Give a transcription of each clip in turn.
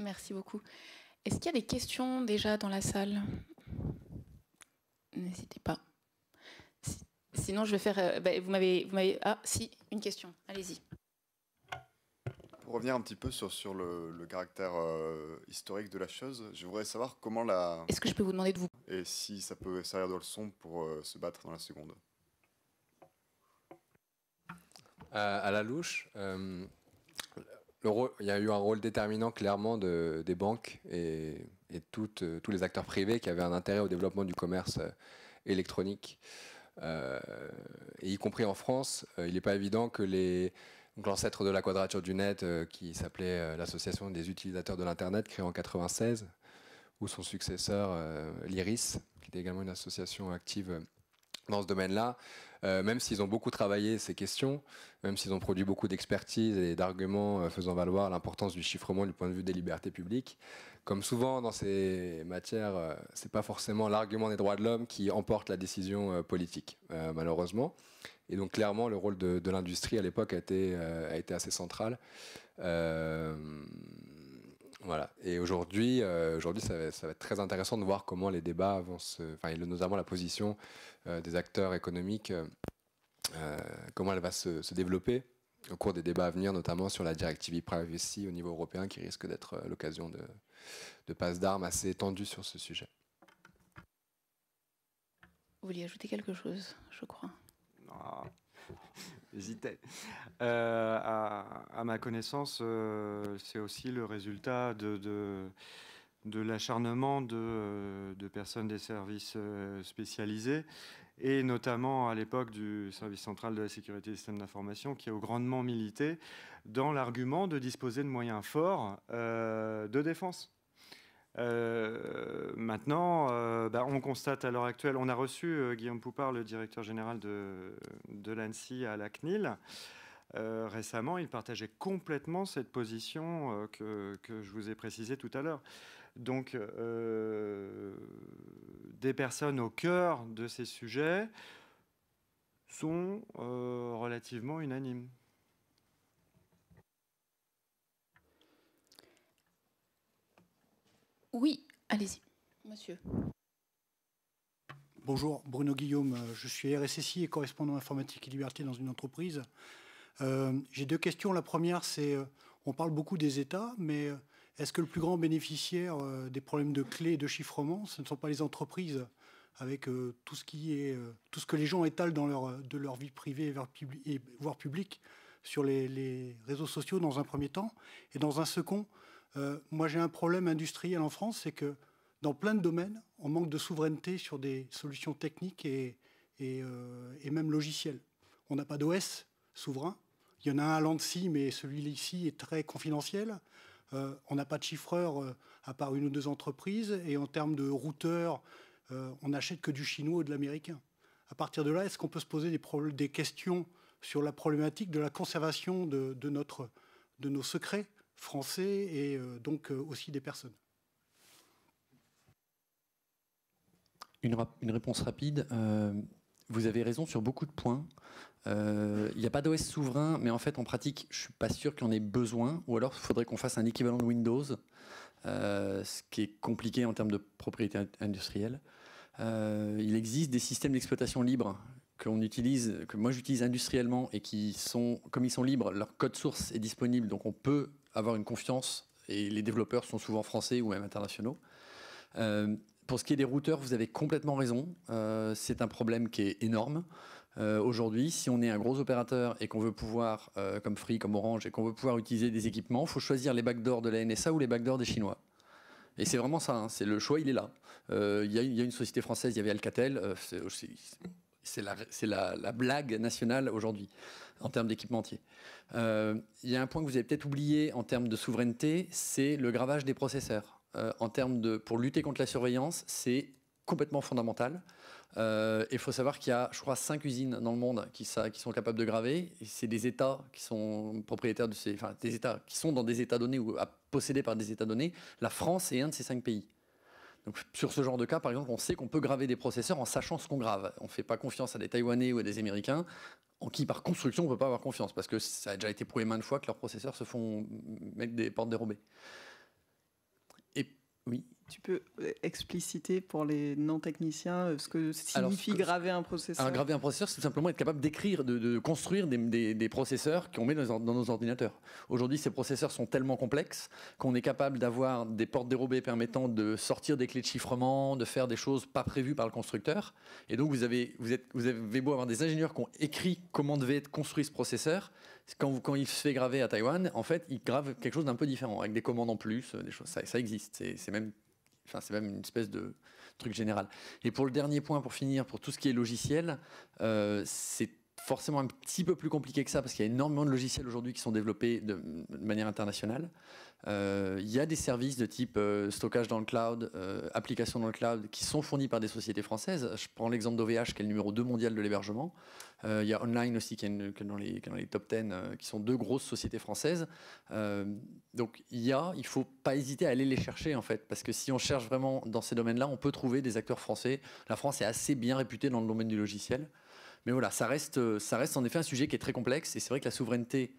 Merci beaucoup. Est-ce qu'il y a des questions déjà dans la salle N'hésitez pas. Sinon, je vais faire. Euh, bah, vous m'avez. Ah, si, une question. Allez-y. Pour revenir un petit peu sur, le, caractère euh, historique de la chose, je voudrais savoir comment la. Est-ce que je peux vous demander de vous. Et si ça peut servir de leçon pour euh, se battre dans la seconde À la louche, il y a eu un rôle déterminant clairement des banques et, et euh, tous les acteurs privés qui avaient un intérêt au développement du commerce euh, électronique. Euh, y compris en France, il n'est pas évident que l'ancêtre de la quadrature du net, qui s'appelait l'Association des utilisateurs de l'Internet, créée en 96, ou son successeur, l'IRIS, qui était également une association active dans ce domaine-là, euh, même s'ils ont beaucoup travaillé ces questions, même s'ils ont produit beaucoup d'expertise et d'arguments euh, faisant valoir l'importance du chiffrement du point de vue des libertés publiques, comme souvent dans ces matières, ce euh, c'est pas forcément l'argument des droits de l'homme qui emporte la décision politique, malheureusement. Et donc clairement, le rôle de, l'industrie à l'époque a, été, a été assez central. Voilà. Et aujourd'hui, euh, aujourd'hui, ça, va être très intéressant de voir comment les débats vont se, enfin, notamment la position euh, des acteurs économiques, euh, comment elle va se, développer au cours des débats à venir, notamment sur la directive e-privacy au niveau européen, qui risque d'être l'occasion de, de passes d'armes assez tendues sur ce sujet. Vous vouliez ajouter quelque chose, je crois. Non. Euh, à, ma connaissance, euh, c'est aussi le résultat de, l'acharnement euh, de, personnes des services spécialisés, et notamment à l'époque du service central de la sécurité des systèmes d'information, qui a grandement milité dans l'argument de disposer de moyens forts de défense. Euh, maintenant, euh, bah, on constate à l'heure actuelle, on a reçu euh, Guillaume Poupard, le directeur général de, de l'ANSI à la CNIL. récemment, il partageait complètement cette position que, que, je vous ai précisée tout à l'heure. Donc, des personnes au cœur de ces sujets sont relativement unanimes. Oui, allez-y, monsieur. Bonjour, Bruno Guillaume. Euh, je suis RSSI et correspondant informatique et liberté dans une entreprise. Euh, j'ai deux questions. La première, c'est euh, on parle beaucoup des États, mais est-ce que le plus grand bénéficiaire des problèmes de clés et de chiffrement, ce ne sont pas les entreprises avec tout ce qui est tout ce que les gens étalent dans leur de leur vie privée voire publique sur les, réseaux sociaux dans un premier temps et dans un second euh, moi, j'ai un problème industriel en France, c'est que dans plein de domaines, on manque de souveraineté sur des solutions techniques et, euh, même logicielles. On n'a pas d'OS souverain. Il y en a un à l'ANSI, mais celui là ici est très confidentiel. Euh, on n'a pas de chiffreur à part une ou deux entreprises. Et en termes de routeurs, on n'achète que du chinois ou de l'américain. À partir de là, est-ce qu'on peut se poser des, questions sur la problématique de la conservation de nos secrets français et euh, donc euh, aussi des personnes. Une, réponse rapide. Euh, vous avez raison sur beaucoup de points. Il n'y a pas d'OS souverain, mais en fait, en pratique, je ne suis pas sûr qu'il en ait besoin. Ou alors, il faudrait qu'on fasse un équivalent de Windows, ce qui est compliqué en termes de propriété industrielle. il existe des systèmes d'exploitation libres utilise, que moi j'utilise industriellement et qui sont, comme ils sont libres, leur code source est disponible, donc on peut avoir une confiance, et les développeurs sont souvent français ou même internationaux. Euh, pour ce qui est des routeurs, vous avez complètement raison. Euh, c'est un problème qui est énorme. Euh, aujourd'hui, si on est un gros opérateur et qu'on veut pouvoir, comme Free, comme Orange, et qu'on veut pouvoir utiliser des équipements, il faut choisir les backdoors de la NSA ou les backdoors des Chinois. Et c'est vraiment ça, hein. c'est le choix, il est là. Il y, y, a une société française, il y avait Alcatel, c'est la, blague nationale aujourd'hui en termes d'équipementier. Euh, il y a un point que vous avez peut-être oublié en termes de souveraineté, c'est le gravage des processeurs. Euh, en termes de, pour lutter contre la surveillance, c'est complètement fondamental. Il euh, faut savoir qu'il y a, je crois, cinq usines dans le monde qui, qui sont capables de graver. C'est des États qui sont propriétaires de ces, enfin, des États qui sont dans des États donnés ou possédés par des États donnés. La France est un de ces cinq pays. Donc, sur ce genre de cas, par exemple, on sait qu'on peut graver des processeurs en sachant ce qu'on grave. On ne fait pas confiance à des Taïwanais ou à des Américains, en qui, par construction, on ne peut pas avoir confiance, parce que ça a déjà été prouvé maintes fois que leurs processeurs se font mettre des portes dérobées. Et oui tu peux euh, expliciter pour les non-techniciens euh, ce que signifie graver un processeur Graver un processeur, c'est tout simplement être capable d'écrire, de, construire des, des, des processeurs qu'on met dans, nos ordinateurs. Aujourd'hui, ces processeurs sont tellement complexes qu'on est capable d'avoir des portes dérobées permettant de sortir des clés de chiffrement, de faire des choses pas prévues par le constructeur. Et donc, vous avez, vous êtes, vous avez beau avoir des ingénieurs qui ont écrit comment devait être construit ce processeur. Quand, quand il se fait graver à Taïwan, en fait, il grave quelque chose d'un peu différent, avec des commandes en plus, euh, des choses. Ça, ça existe. C'est même c'est même une espèce de truc général. Et pour le dernier point, pour finir, pour tout ce qui est logiciel, euh, c'est forcément un petit peu plus compliqué que ça parce qu'il y a énormément de logiciels aujourd'hui qui sont développés de, manière internationale. Euh, il y a des services de type euh, stockage dans le cloud, euh, applications dans le cloud qui sont fournis par des sociétés françaises. Je prends l'exemple d'OVH qui est le numéro 2 mondial de l'hébergement. il y a Online aussi qui est, dans, les, top 10, qui sont deux grosses sociétés françaises. donc il y il faut pas hésiter à aller les chercher en fait parce que si on cherche vraiment dans ces domaines-là, on peut trouver des acteurs français. La France est assez bien réputée dans le domaine du logiciel. Mais voilà, ça reste, euh, ça reste en effet un sujet qui est très complexe. Et c'est vrai que la souveraineté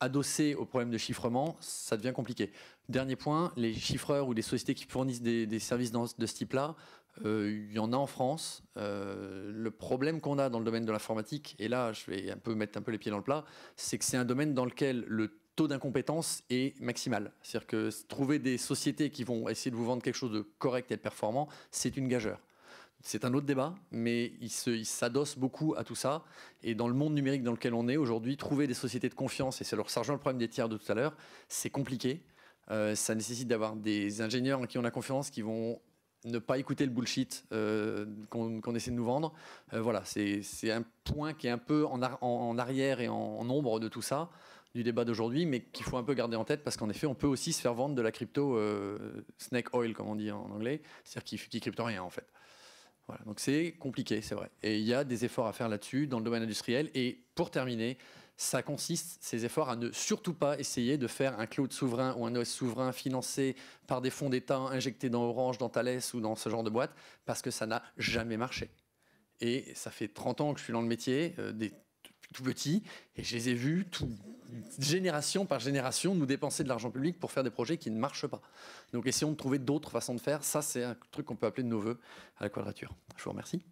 adossée au problème de chiffrement, ça devient compliqué. Dernier point, les chiffreurs ou les sociétés qui fournissent des, services de ce type-là, euh, il y en a en France. Euh, le problème qu'on a dans le domaine de l'informatique, et là je vais un peu mettre un peu les pieds dans le plat, c'est que c'est un domaine dans lequel le taux d'incompétence est maximal. C'est-à-dire que trouver des sociétés qui vont essayer de vous vendre quelque chose de correct et de performant, c'est une gageure c'est un autre débat, mais il s'adosse beaucoup à tout ça. Et dans le monde numérique dans lequel on est aujourd'hui, trouver des sociétés de confiance, et c'est leur sergent le problème des tiers de tout à l'heure, c'est compliqué. Euh, ça nécessite d'avoir des ingénieurs en qui on a confiance, qui vont ne pas écouter le bullshit euh, qu'on essaie de nous vendre. Euh, voilà, c'est un point qui est un peu en, arrière et en, ombre de tout ça, du débat d'aujourd'hui, mais qu'il faut un peu garder en tête parce qu'en effet, on peut aussi se faire vendre de la crypto snake oil, comme on dit en anglais, c'est-à-dire qui crypto rien en fait. Voilà, donc c'est compliqué, c'est vrai. Et il y a des efforts à faire là-dessus dans le domaine industriel. Et pour terminer, ça consiste, ces efforts, à ne surtout pas essayer de faire un cloud souverain ou un OS souverain financé par des fonds d'État injectés dans Orange, dans Thales ou dans ce genre de boîte, parce que ça n'a jamais marché. Et ça fait 30 ans que je suis dans le métier, euh, des tout petits, et je les ai vus tout, génération par génération nous dépenser de l'argent public pour faire des projets qui ne marchent pas. Donc essayons de trouver d'autres façons de faire. Ça, c'est un truc qu'on peut appeler de nos voeux à la quadrature. Je vous remercie.